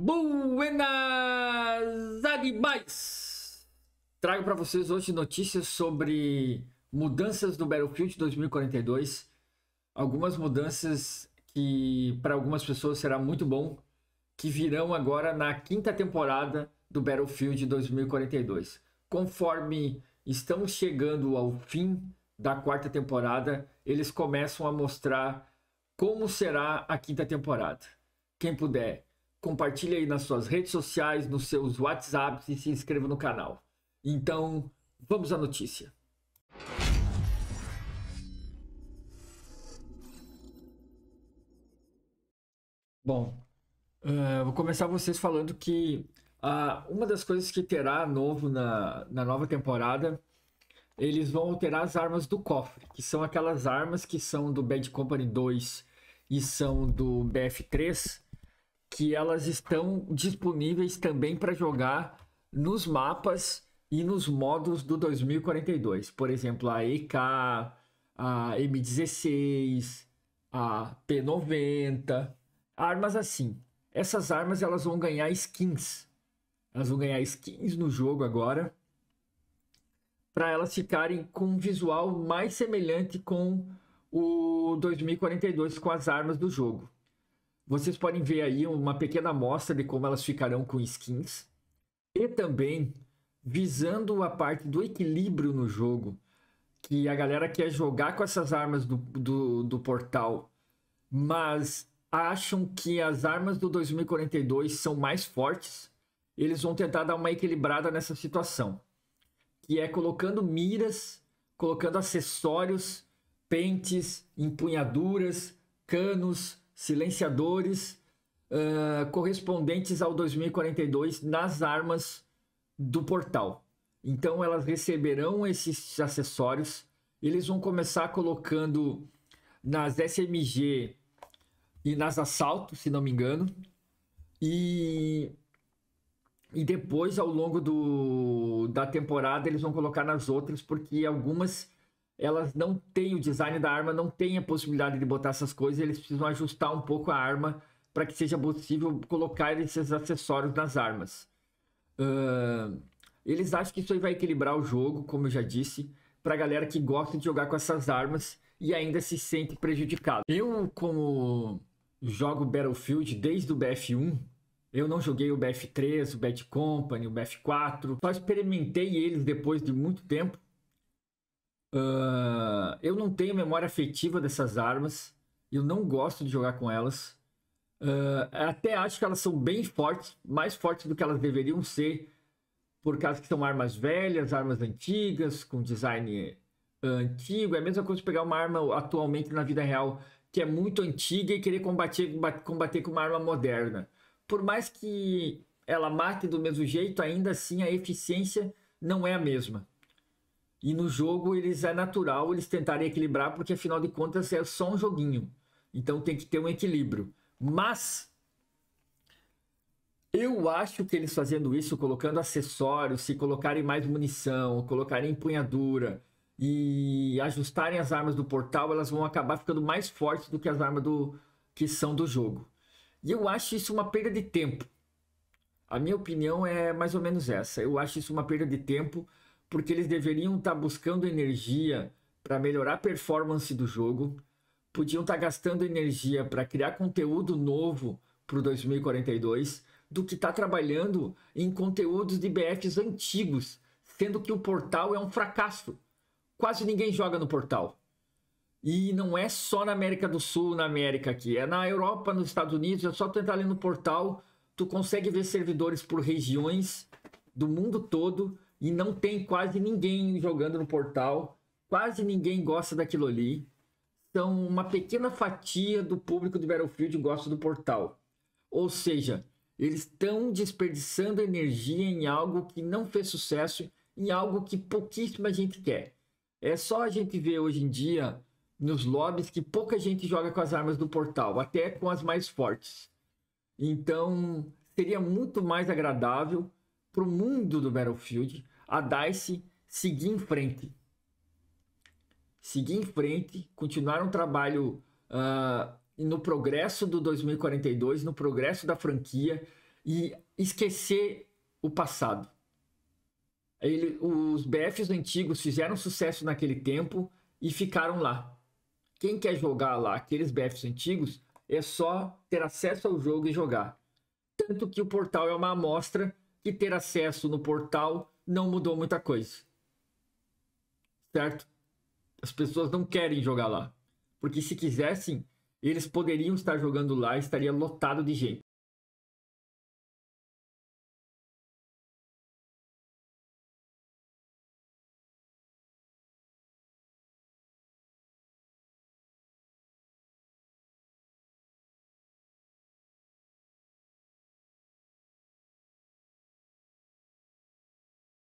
Buenas animais! Trago para vocês hoje notícias sobre mudanças do Battlefield 2042. Algumas mudanças que para algumas pessoas será muito bom, que virão agora na quinta temporada do Battlefield 2042. Conforme estamos chegando ao fim da quarta temporada, eles começam a mostrar como será a quinta temporada. Quem puder compartilhe aí nas suas redes sociais, nos seus WhatsApps e se inscreva no canal. Então, vamos à notícia. Bom, uh, vou começar vocês falando que uh, uma das coisas que terá novo na, na nova temporada, eles vão alterar as armas do cofre, que são aquelas armas que são do Bad Company 2 e são do BF3, que elas estão disponíveis também para jogar nos mapas e nos modos do 2042. Por exemplo, a EK, a M16, a P90, armas assim. Essas armas elas vão ganhar skins. Elas vão ganhar skins no jogo agora para elas ficarem com um visual mais semelhante com o 2042 com as armas do jogo. Vocês podem ver aí uma pequena amostra de como elas ficarão com skins. E também visando a parte do equilíbrio no jogo, que a galera quer jogar com essas armas do, do, do portal, mas acham que as armas do 2042 são mais fortes, eles vão tentar dar uma equilibrada nessa situação. Que é colocando miras, colocando acessórios, pentes, empunhaduras, canos, silenciadores uh, correspondentes ao 2042 nas armas do portal. Então elas receberão esses acessórios. Eles vão começar colocando nas SMG e nas assaltos, se não me engano. E e depois ao longo do, da temporada eles vão colocar nas outras porque algumas elas não têm o design da arma, não têm a possibilidade de botar essas coisas, eles precisam ajustar um pouco a arma para que seja possível colocar esses acessórios nas armas. Uh, eles acham que isso aí vai equilibrar o jogo, como eu já disse, para a galera que gosta de jogar com essas armas e ainda se sente prejudicado. Eu, como jogo Battlefield desde o BF1, eu não joguei o BF3, o Bad Company, o BF4, só experimentei eles depois de muito tempo Uh, eu não tenho memória afetiva dessas armas. Eu não gosto de jogar com elas. Uh, até acho que elas são bem fortes, mais fortes do que elas deveriam ser, por causa que são armas velhas, armas antigas, com design uh, antigo. É a mesma coisa pegar uma arma atualmente na vida real, que é muito antiga, e querer combater, combater com uma arma moderna. Por mais que ela mate do mesmo jeito, ainda assim a eficiência não é a mesma. E no jogo eles é natural eles tentarem equilibrar, porque afinal de contas é só um joguinho. Então tem que ter um equilíbrio. Mas eu acho que eles fazendo isso, colocando acessórios, se colocarem mais munição, colocarem empunhadura e ajustarem as armas do portal, elas vão acabar ficando mais fortes do que as armas do que são do jogo. E eu acho isso uma perda de tempo. A minha opinião é mais ou menos essa. Eu acho isso uma perda de tempo porque eles deveriam estar tá buscando energia para melhorar a performance do jogo, podiam estar tá gastando energia para criar conteúdo novo para o 2042, do que estar tá trabalhando em conteúdos de BFs antigos, sendo que o portal é um fracasso. Quase ninguém joga no portal. E não é só na América do Sul, na América aqui, é na Europa, nos Estados Unidos, é só tentar ali no portal, tu consegue ver servidores por regiões do mundo todo e não tem quase ninguém jogando no portal, quase ninguém gosta daquilo ali. Então, uma pequena fatia do público do Battlefield gosta do portal. Ou seja, eles estão desperdiçando energia em algo que não fez sucesso, em algo que pouquíssima gente quer. É só a gente ver hoje em dia nos lobbies que pouca gente joga com as armas do portal, até com as mais fortes. Então, seria muito mais agradável para o mundo do Battlefield, a DICE seguir em frente. Seguir em frente, continuar um trabalho uh, no progresso do 2042, no progresso da franquia e esquecer o passado. Ele, os BFs antigos fizeram sucesso naquele tempo e ficaram lá. Quem quer jogar lá aqueles BFs antigos é só ter acesso ao jogo e jogar. Tanto que o portal é uma amostra que ter acesso no portal não mudou muita coisa. Certo? As pessoas não querem jogar lá. Porque se quisessem, eles poderiam estar jogando lá e estaria lotado de gente.